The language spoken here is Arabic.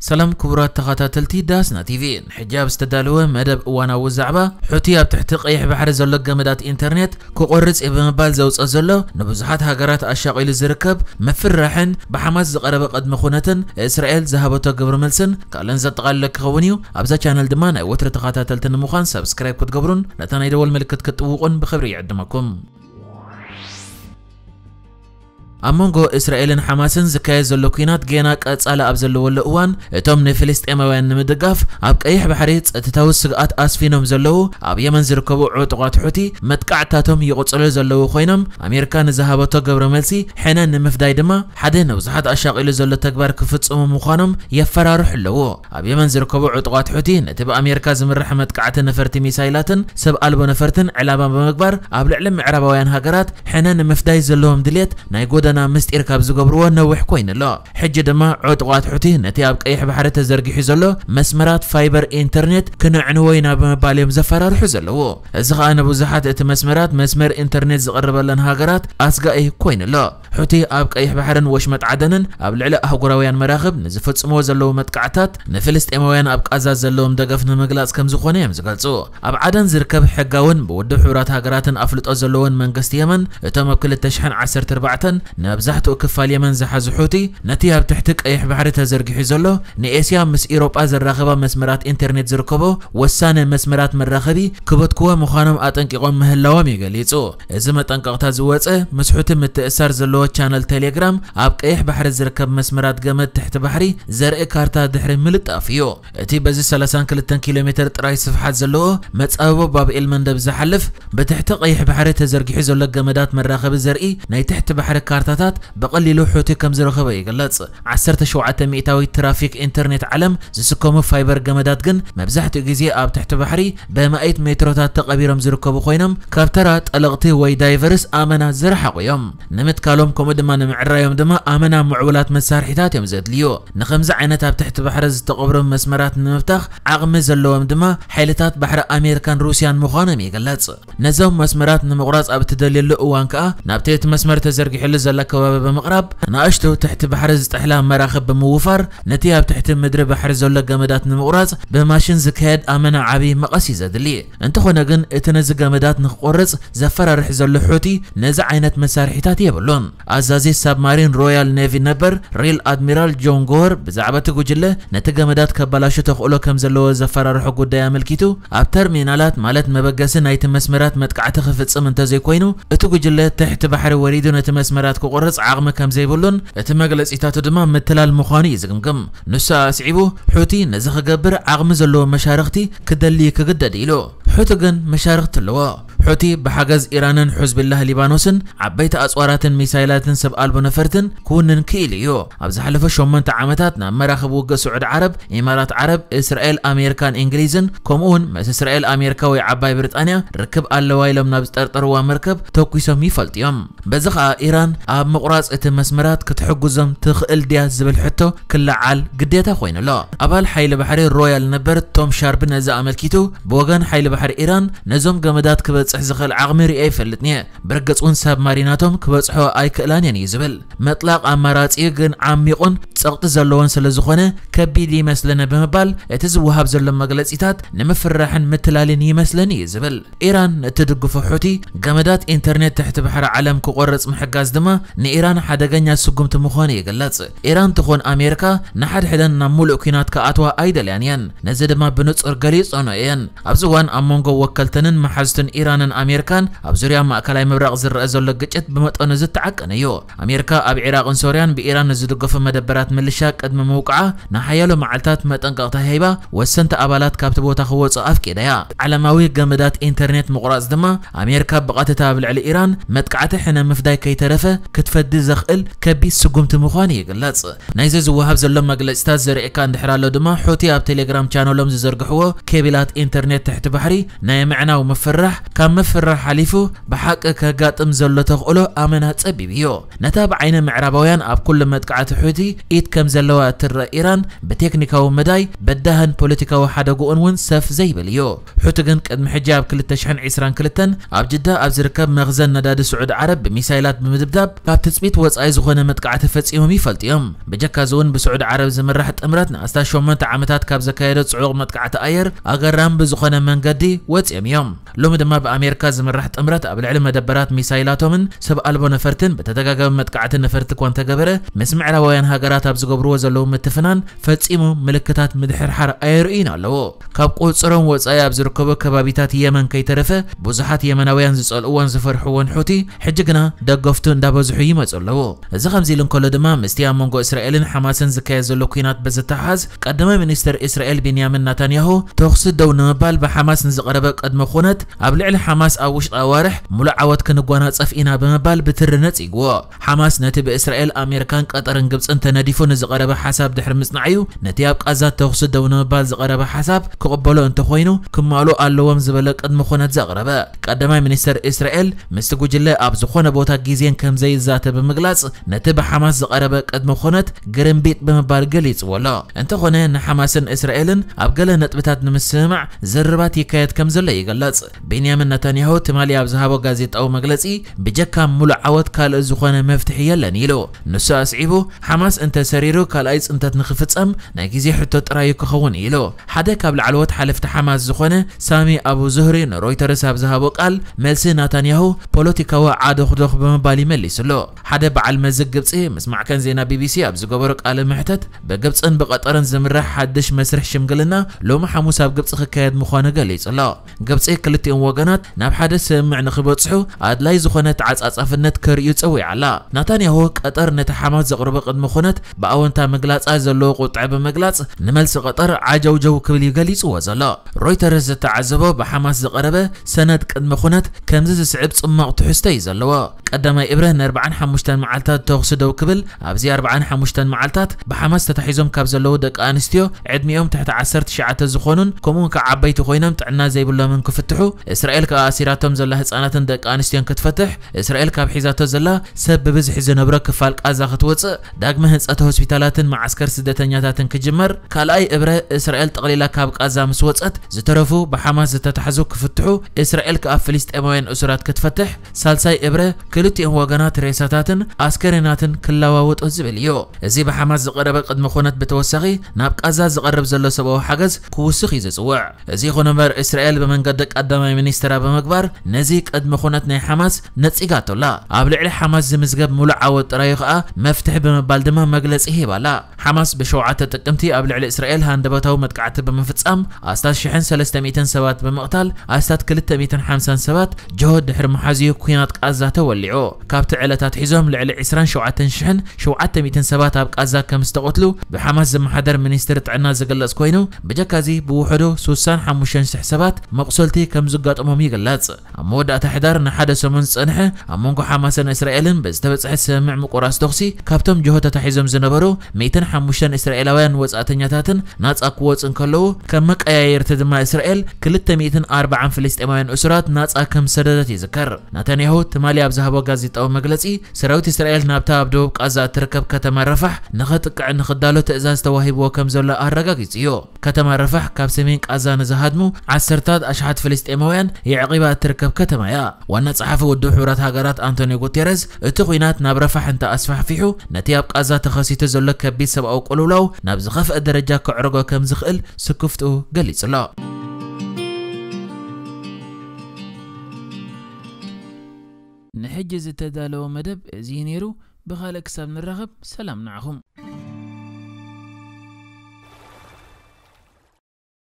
سلام كبرى تخاتلتي داسنا تيفين حجاب استدالوه مدب وانا وزعبا حوتي اب ايح بحر زلو قمدات انترنت كو قرص ابمبال زوز ازلو نبوزحات هاقرات اشاق إلي مفر راحن بحماس زقرب قد مخونتن اسرائيل زهبتو قبر ملسن كالن زتقال لك خونيو ابزا چانل دمان اي وتر تخاتلتن مخان سبسكرايب كتقبرون لتان يدول ملكت كتوقن بخبري عدمكم أمونغو إسرائيل حماسن زكاي زلو كينات جيناك أتسأل أبزلو والأوان توم نفلست إموان مدقاف أب قيح بحريت تتوس سقات أسفينهم زلو أب يمن زركبو عطقات حوتي متقعتاتهم يقصلو زلو خوينم أمريكا نزهبتو قبر ملسي حنا نمفداي دما حدين وزحات أشاق إلو زلو تكبر كفتس أمم مخانم يفرار لو أب يمن زركبو عطقات حوتي نتب أمريكا زمرح متقعت نفرتي ميسايلاتن سب ألبو نفرتن علابا بمقبر أب لعلم عربويان هاقرات حنا نمفداي زلوهم دليت نايقود دنا مستير كاب زغبرو نوح كوين لا حج دما عطوات حوتين اتي اب قيح بحر تزرغي حزلو مسمرات فايبر انترنت كنعن وينا بمباليم زفرار حزلو እዚ ከዓ ንብዙሓት እቲ መስመራት መስመር ኢንተርኔት ዝቐርበለን ሃገራት ኣስጋኢ ኮይኑ ኣሎ ሕቲ ኣብ ቀይሕ ባሕርን ወሽመጥ ዓደንን ኣብ ልዕሊ ኣህጉራውያን መራኽብ ንዝፍጽምዎ ዘለዉ መጥቃዕታት ንፍልስጤማውያን ኣብ ቃዛት ዘለዎም ደገፍ ንምግላጽ ከም ዝኾነ እዮም ዝገልጹ ኣብ ዓደን ዝርከብ ሕጋውን ብውድብ ሕቡራት ሃገራትን ኣፍልጦ ዘለዎን መንግስቲ የመን እቶም ኣብ 2014 نابዛሕትኡ ክፋል የመን ዝሓዝሑቲ ነቲ ኣብ ትሕቲ ቀይሕ ባሕሪ ተዘርጊሑ ዘሎ ንኤስያ ምስ ኢሮጳ ዘራኸባ መስመራት ኢንተርኔት ዝርከቦ ወሳነ መስመራት መራኸቢ ክበትክዎ ምዃኖም ኣጠንቂቖም ምህላዎም ይገሊጹ እዚ መጠንቀቕታ ዝወፀ ምስሑቲ ምትእሳር ዘለዎ ቻነል ቴሌግራም ኣብ ቀይሕ ባሕሪ ዝርከብ መስመራት ገመድ ትሕቲ ባሕሪ ዘርኢ ካርታ ድሕሪ ምልጣፍ እዩ እቲ በዚ 32 ኪሎ ሜትር ጥራይ ስፍሓት ዘለዎ መጻበቦ ባብኤል መንደብ ዝሓልፍ ብትሕቲ ቀይሕ ባሕሪ ተዘርጊሑ ዘሎ ገመዳት መራኸቢ ዘርኢ ናይ ትሕቲ ባሕሪ ካርታ መርታታት ብቐሊሉ ሕቱ ከም ዝረኸበ ይገልጽ 17 ሚእታዊ ትራፊክ ኢንተርኔት ዓለም ዝስከሙ ፋይበር ገመዳት ግን መብዛሕትኡ ግዜ ኣብ ትሕቲ ባሕሪ ብመኣይት ሜትሮታት ተቐቢሮም ዝርከቡ ኮይኖም ካብ ተራ ጠለቕቲ ወይ ዳይቨርስ ኣመና ዝረሓቑ እዮም ንምትካሎም ከምኡ ድማ ንምዕራዮም ድማ ኣመና ምዕቡላት መሳርሒታት እዮም ዘድልዩ ንከምዚ ዓይነት ኣብ ትሕቲ ባሕሪ ዝተቐብሩ መስመራት ንምብታኽ ዓቕሚ ዘለዎም ድማ ሓይልታት ባሕሪ ኣሜሪካን ሩስያን ምዃኖም ይገለጽ ነዞም መስመራት ንምቑራጽ ኣብ እትደልየሉ እዋን ከኣ ናብቲ እቲ መስመር ተዘርጊሕሉ ዘላ زلا كباب بمقرب ناشتو تحت بحرز احلام مراخب بموفر نتيها بتحت مدري بحرز ولا جمدات نمقرز بماشين زكاد امنا عبي مقاسي زدلي انت خونا جن اتنز جمدات نقرز زفر رحز اللحوتي نزع عينات مسارحيتات يبلون ازازي ساب مارين رويال نيفي نبر ريل ادميرال جون غور بزعبة تجله نتي جمدات كبلاشو تخلو كم زلو زفر رح قدام ملكيتو ابتر مينالات مالت مبجسن ايت مسمرات متقعه تخفص صمنت زي كوينو اتو تحت بحر وريدو نتي مسمرات ክቆርጽ ዓቕሚ ከም ዘይብሉን እቲ መግለጺታቱ ድማ ምትላል ምዃኑ እዩ ዝግምግም ንሱ ኣስዒቡ ሑቲ ነዚ ክገብር ዓቕሚ ዘለዎ መሻርክቲ ክደሊ ክግደድ ኢሉ ሕቶግን መሻርክ ትለዎ ሕቲ ብሓገዝ ኢራንን ሕዝብላህ ሊባኖስን ዓበይቲ ኣፅዋራትን ሚሳይላትን ሰብ ኣልቦ ነፈርትን ክውንን ክኢሉ እዩ ኣብ ዝሓለፈ 8 ዓመታት ናብ መራኸቢ ውግእ ስዑድ ዓረብ ኢማራት ዓረብ እስራኤል ኣሜሪካን እንግሊዝን ከምኡውን ምስ እስራኤል ኣሜሪካ ወይ ዓባይ ብሪጣንያ ርክብ ኣለዋ ኢሎም ናብ ዝጠርጠርዋ መርከብ ተኩሶም ይፈልጡ እዮም በዚ ከዓ ኢራን ኣብ ምቑራፅ እቲ መስመራት ክትሕግዞም ትኽእል ድያ ዝብል ሕቶ ክለዓል ግዴታ ኮይኑሎ ኣባል ሓይሊ ባሕሪ ሮያል ነበረት ቶም ሻርፕ ነዚ ኣመልኪቱ ብወገን ሓይሊ ባሕሪ حر إيران نزوم جمادات كبتسح زخل عقمر أيفلتنيه برجت ونساب ماريناتهم كبتسحوا أي كلانيان يزبل مطلق أمارات إيجن عميقون سقط زلون سلزخنة كبيدي مثلنا بمبال اتزوهاب زل مجلس إتات نم فرحن متلالني يزبل إيران تدقف حوتي جمادات إنترنت تحت بحر علم كقرص محجاز دما نإيران حدا جنيا سقم تمخاني قلت إيران تخون أمريكا نحد حدا نملك كينات كأتوا أيدل يعنيان نزد ما بنتصر قليص أنا ين أبزوان أمم መንጎ ወከልተንን መሓዝትን ኢራንን ኣሜሪካን ኣብ ዙርያ ማእከላይ ምብራቕ ዝረአ ዘሎ ግጭት ብመጠኑ ዝተዓቀነ እዩ ኣሜሪካ ኣብ ዒራቅን ሶርያን ብኢራን ዝድገፉ መደበራት ምልሻ ቅድሚ ምውቃዓ ንሓያሎ መዓልታት መጠንቀቕታ ሂባ ወሰንቲ ኣባላት ካብቲ ቦታ ክወፁ ኣፍቂዳ እያ ዓለማዊ ገመዳት ኢንተርኔት ምቑራፅ ድማ ኣሜሪካ ብቐጥታ ኣብ ልዕሊ ኢራን መጥቃዕቲ ሕነ ምፍዳይ ከይተረፈ ክትፈዲ ዘኽእል ከቢድ ስጉምቲ ምዃኑ ይግለጽ ናይዚ ዝወሃብ ዘሎ መግለፂታት ዘርእካ እንድሕር ኣሎ ድማ ሑቲ ኣብ ቴሌግራም ቻነሎም ዝዘርግሕዎ ኬብላት ኢንተርኔት ትሕቲ ባሕሪ ناي معناو مفرح كان مفرح حليفو بحق كقاتم زلو تقولو آمنات تسبيبيو نتاب عين معربويان اب كل مدقعة حوتي ايد كم زلوا تر ايران بتكنيكاو مداي بدهن بوليتيكاو حدقوان ون سف زيبليو حوتقن قد محجاب كل تشحن عسران كلتن اب جدا اب زركب مغزن نداد سعود عرب بميسايلات بمدبداب كاب تثبيت وصاي زخونه مدقعة فصيهم يفلطيهم بجكا زون بسعود عرب زمرحت امرتنا استا 8 عمتات كاب زكايدو صعوق مدقعة اير اغرام بزخونه منقدي ወፂኦም እዮም ሎሚ ድማ ብኣሜሪካ ዝምራሕት ጥምረት ኣብ ልዕሊ መደበራት ሚሳይላቶምን ሰብ ኣልቦ ነፈርትን ብተደጋጋሚ መጥቃዕትን ነፈርቲ እኳ እንተገበረ ምስ ምዕራባውያን ሃገራት ኣብ ዝገብርዎ ዘለዉ ምትፍናን ፈፂሙ ምልክታት ምድሕርሓር ኣየርእዩን ኣለዎ ካብ ቁፅሮም ወፃኢ ኣብ ዝርከቡ ከባቢታት የመን ከይተረፈ ብዙሓት የመናውያን ዝፀልእዎን ዝፈርሕዎን ሑቲ ሕጂ ግና ደገፍቱ እንዳበዝሑ ይመፁ ኣለዎ እዚ ከምዚ ኢሉ እንከሎ ድማ ምስቲ ኣብ መንጎ እስራኤልን ሓማስን ዝካየድ ዘሎ ኩናት ብዝተሓዝ ቀዳማይ ሚኒስትር እስራኤል ቤንያምን ናታንያሁ ተኽሲ ደው ንምባል ብሓማስ ንዝቐ زقرب قد مخونت على حماس أوش أوارح ملعوت كنجوانات صفينا بمبال بترنت إجوا حماس نتب إسرائيل أمريكان قطر جبس أنت نديفون زقرب حساب دحر مصنعيو نتياب قزات تخصد دون مبال زقرب حساب كقبلو أنت خوينو كم علو اللوم زبل قد مخونت زقرب قدماي منستر إسرائيل مستجوج مستجوجله أبز خونا بوتا جيزين كم زي الزات بمجلس نتب حماس زقرب قد مخونت بيت بمبال جليت ولا أنت خونا خونه حماسن إسرائيلن أبقله نتبتات نمسمع زربات يكاد ዝረአየት ከም ዘሎ ይገልጽ ቤንያሚን ነታንያሁ ትማሊ ኣብ ዝሃቦ ጋዜጣዊ መግለፂ ብጀካ ሙሉእ ዓወት ካልእ ዝኾነ መፍትሒ የለን ኢሉ ንሱ ኣስዒቡ ሓማስ እንተሰሪሩ ካልኣይ ፅንተት ንክፍፀም ናይ ግዜ ሕቶ ጥራዩ ክኸውን ኢሉ ሓደ ካብ ላዕለዎት ሓለፍቲ ሓማስ ዝኾነ ሳሚ ኣቡ ዝህሪ ንሮይተርስ ኣብ ዝሃቦ ቃል መልሲ ናታንያሁ ፖለቲካዊ ዓደ ክዶኽ ብምባል ይመሊሱሎ ሓደ በዓል መዚ ግብፂ ምስማዕከን ዜና ቢቢሲ ኣብ ዝገበሮ ቃለ ምሕተት ብግብፅን ብቀጠርን ዝምራሕ ሓድሽ መስርሕ ሽምግልና ሎሚ ሓሙስ ኣብ ግብፂ ክካየድ ምዃኑ ገሊጹ ኣሎ ገብፂ ክልቲኦም ወገናት ናብ ሓደ ስምምዕ ንክበፅሑ ኣድላይ ዝኾነት ዓፃፃፍነት ከርእዩ ፀዊዓ ኣላ ናታንያሁ ቀጠር ነቲ ሓማስ ዘቕርበ ቅድሚ ኩነት ብኣወንታ ምግላፃ ዘለዎ ቁጥዐ ብምግላፅ ንመልሲ ቀጠር ዓጀውጀው ክብል እዩ ገሊፅዎ ዘሎ ሮይተርስ ዝተዓዘቦ ብሓማስ ዝቐረበ ሰነድ ቅድሚ ኩነት ከምዚ ዝስዕብ ፅማቕ ትሕዝቶ እዩ ዘለዎ ቀዳማይ እብረ ን45 መዓልታት ተኽሲ ደው ክብል ኣብዚ 45 መዓልታት ብሓማስ ተታሒዞም ካብ ዘለዉ ደቂ ኣንስትዮ ዕድሚኦም ትሕቲ 19 ዝኾኑን ከምኡውን ከዓ ዓበይቲ ኮይኖም ጥዕና كنا زي بالله منكم فتحوا إسرائيل كأسيراتهم زلا هتصانات دق أنستيان كتفتح إسرائيل كاب حيزاتو زلا سب بزح زنبرة كفال قازا ختوص داقم هنصات هوسبيتالات مع عسكر سدة سدتنياتات كجمر كالأي إبرة إسرائيل تقليلا كابك أزام مسوصت زترفو بحماس زتتحزو كفتحو إسرائيل كأفلست أموين أسرات كتفتح سالساي إبرة كلتي هو جنات رئيساتن عسكريناتن لواوت أزبليو زي بحماس زقرب قد مخونت بتوسقي نابك أزاز زقرب زلا سبوا حجز كوسخي زسوع زي خنمر إسرائيل اسرائيل بمنقدك قدماي مينسترا بمكبر نزيك قد مخونت ناي حماس نصيغاتو لا اب لعل حماس زمزغب ملعو طراي خا مفتح بمبال دما مغلص لا حماس بشوعته تقمتي اب لعل اسرائيل هاندبتاو متقعته بمفصام استاذ شحن 300 سبات بمقتال استاد 250 سبات جهود دحر محازيو كينات قازا تولعو كابت علاتات حزوم لعل 27 شحن 700 سبات اب قازا كم استقتلوا بحماس زمحدر منيستر تعنا زغلص كوينو بجكازي بوحدو سوسان حموشن حسابات ሰባት መቁሰልቲ ከም ዝጋጠሞም ይግለጽ ኣብ መወዳእታ ሕዳር ንሓደ ሰሙን ዝጸንሐ ኣብ መንጎ ሓማስን እስራኤልን ብዝተበጽሐ ስምዕ ምቁራስ ተኽሲ ካብቶም ጀሆታ ተሒዞም ዝነበሩ 105 እስራኤላውያን ወጻእተኛታትን ናጻ ክወፅን ከለዉ ከም መቀያየርቲ ድማ እስራኤል 240 ፍልስጤማውያን እሱራት ናጻ ከም ሰደደት ይዝከር ናተንያሁ ትማሊ ኣብ ዝሃቦ ጋዜጣዊ መግለጺ ሰራዊት እስራኤል ናብታ ኣብ ደቡብ ቃዛ እትርከብ ከተማ ረፋሕ ንኽጥቅዕ ንኽዳሎ ትእዛዝ ተዋሂብዎ ከም ዘሎ ኣረጋጊጽ እዩ ከተማ ረፋሕ ካብ ሰሜን ቃዛ ንዝሃድሙ 1 መሰርታት ኣሽሓት ፍልስጥኤማውያን የዕቂባ እትርከብ ከተማ እያ ዋና ጸሓፊ ውድብ ሕብረት ሃገራት ኣንቶኒ ጉቴረስ እቲ ኹናት ናብ ረፋሕ እንተኣስፋሕፊሑ ነቲ ኣብ ቃዛ ተኸሲቱ ዘሎ ከቢድ ሰብኣዊ ቁልውላው ናብ ዝኸፍአ ደረጃ ክዕርጎ ከም ዝኽእል ስክፍቱ ገሊጹ ኣሎ ንሕጂ ዝተዳለወ መደብ እዚ ነይሩ ብኻልእ ክሳብ ንራኸብ ሰላም ንዓኹም